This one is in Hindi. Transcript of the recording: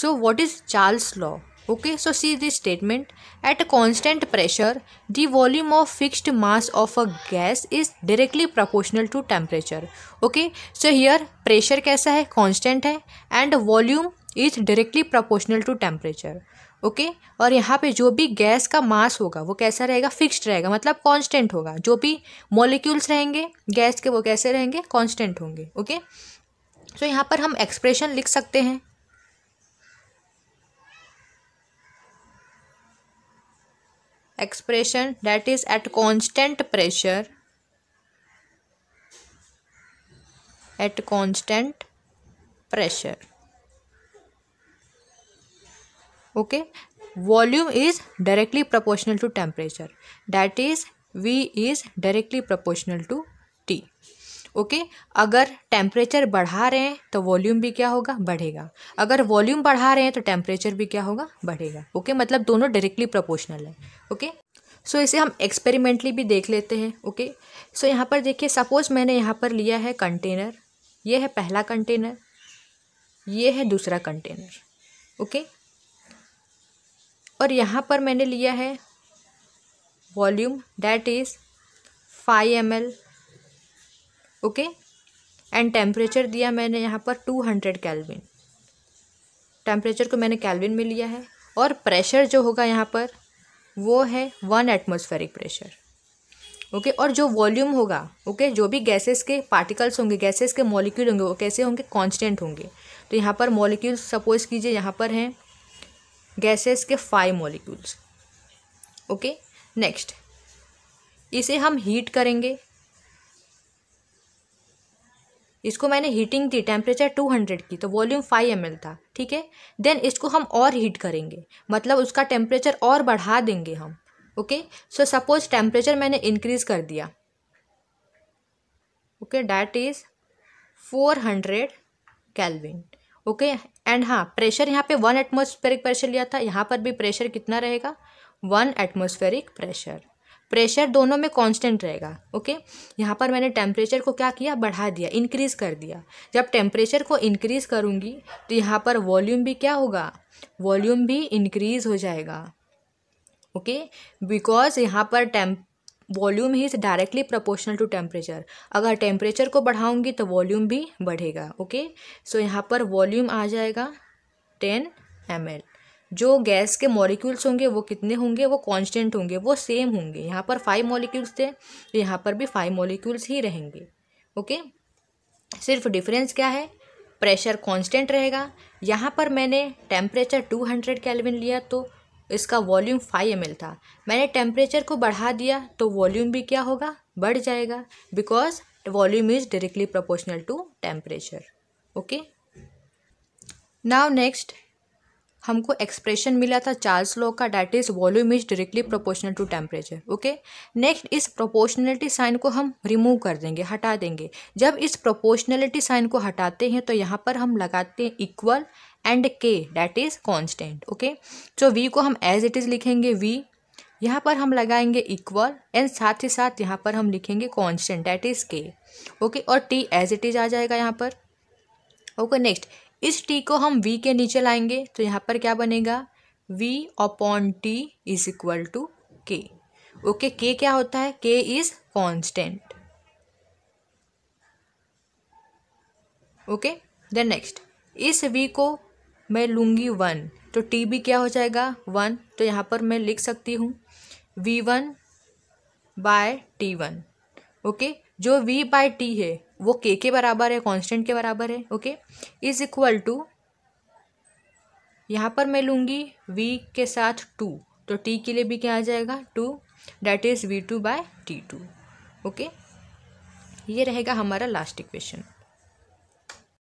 so what is Charles law okay so see this statement at a constant pressure the volume of fixed mass of a gas is directly proportional to temperature okay so here pressure कैसा है कॉन्स्टेंट है and volume is directly proportional to temperature okay और यहाँ पे जो भी गैस का मास होगा वो कैसा रहेगा फिक्स्ड रहेगा मतलब कॉन्स्टेंट होगा जो भी मोलिक्यूल्स रहेंगे गैस के वो कैसे रहेंगे कॉन्स्टेंट होंगे ओके सो यहाँ पर हम एक्सप्रेशन लिख सकते हैं expression that is at constant pressure at constant pressure okay volume is directly proportional to temperature that is v is directly proportional to t okay अगर टेम्परेचर बढ़ा रहे हैं तो वॉल्यूम भी क्या होगा बढ़ेगा अगर वॉल्यूम बढ़ा रहे हैं तो टेम्परेचर भी क्या होगा बढ़ेगा ओके मतलब दोनों डायरेक्टली प्रोपोर्शनल है ओके सो इसे हम एक्सपेरिमेंटली भी देख लेते हैं ओके सो यहाँ पर देखिए सपोज मैंने यहाँ पर लिया है कंटेनर ये है पहला कंटेनर ये है दूसरा कंटेनर ओके और यहाँ पर मैंने लिया है volume that is five M L okay and temperature दिया मैंने यहाँ पर टू हंड्रेड कैलविन टेम्परेचर को मैंने कैलविन में लिया है और प्रेशर जो होगा यहाँ पर वो है वन एटमोसफेरिक प्रेशर ओके और जो वॉल्यूम होगा ओके जो भी गैसेस के पार्टिकल्स होंगे गैसेस के मॉलिक्यूल होंगे वो कैसे होंगे कांस्टेंट होंगे तो यहाँ पर मॉलिक्यूल सपोज कीजिए यहाँ पर हैं गैसेस के फाइव मॉलिक्यूल्स ओके नेक्स्ट इसे हम हीट करेंगे इसको मैंने हीटिंग दी टेम्परेचर 200 की तो वॉल्यूम 5 एम था ठीक है देन इसको हम और हीट करेंगे मतलब उसका टेम्परेचर और बढ़ा देंगे हम ओके सो सपोज टेम्परेचर मैंने इंक्रीज़ कर दिया okay that is four hundred kelvin okay and हाँ प्रेशर यहाँ पे वन एटमोस्फेरिक प्रेशर लिया था यहाँ पर भी प्रेशर कितना रहेगा वन एटमोस्फेरिक प्रेशर प्रेशर दोनों में कांस्टेंट रहेगा ओके यहाँ पर मैंने टेम्परेचर को क्या किया बढ़ा दिया इंक्रीज़ कर दिया जब टेम्परेचर को इंक्रीज़ करूँगी तो यहाँ पर वॉल्यूम भी क्या होगा वॉल्यूम भी इंक्रीज़ हो जाएगा ओके बिकॉज यहाँ पर टेम वॉल्यूम ही is directly proportional to temperature अगर टेम्परेचर को बढ़ाऊँगी तो वॉल्यूम भी बढ़ेगा ओके सो यहाँ पर वॉल्यूम आ जाएगा टेन एम एल जो गैस के मॉलिक्यूल्स होंगे वो कितने होंगे वो कांस्टेंट होंगे वो सेम होंगे यहाँ पर फाइव मॉलिक्यूल्स थे तो यहाँ पर भी फाइव मॉलिक्यूल्स ही रहेंगे ओके सिर्फ डिफरेंस क्या है प्रेशर कांस्टेंट रहेगा यहाँ पर मैंने टेम्परेचर टू हंड्रेड कैलविन लिया तो इसका वॉल्यूम फाइव एम था मैंने टेम्परेचर को बढ़ा दिया तो वॉल्यूम भी क्या होगा बढ़ जाएगा because volume is directly proportional to temperature okay now next हमको एक्सप्रेशन मिला था चार्ल्स लॉ का that is volume is directly proportional to temperature okay next इस प्रोपोर्शनलिटी साइन को हम रिमूव कर देंगे हटा देंगे जब इस प्रोपोर्शनलिटी साइन को हटाते हैं तो यहाँ पर हम लगाते हैं equal and K that is constant okay so V को हम एज इट इज़ लिखेंगे वी यहाँ पर हम लगाएंगे इक्वल एंड साथ ही साथ यहाँ पर हम लिखेंगे constant that is K okay और टी एज इट इज़ आ जाएगा यहाँ पर ओके नेक्स्ट इस टी को हम वी के नीचे लाएंगे तो यहाँ पर क्या बनेगा v upon t is equal to K okay K क्या होता है K is constant okay then next इस वी को मैं लूंगी वन तो टी भी क्या हो जाएगा वन तो यहाँ पर मैं लिख सकती हूँ v one by t one okay जो वी बाय टी है वो के के बराबर है कांस्टेंट के बराबर है ओके इज इक्वल टू यहाँ पर मैं लूँगी वी के साथ टू तो टी के लिए भी क्या आ जाएगा two that is v two by t two okay ये रहेगा हमारा लास्ट इक्वेशन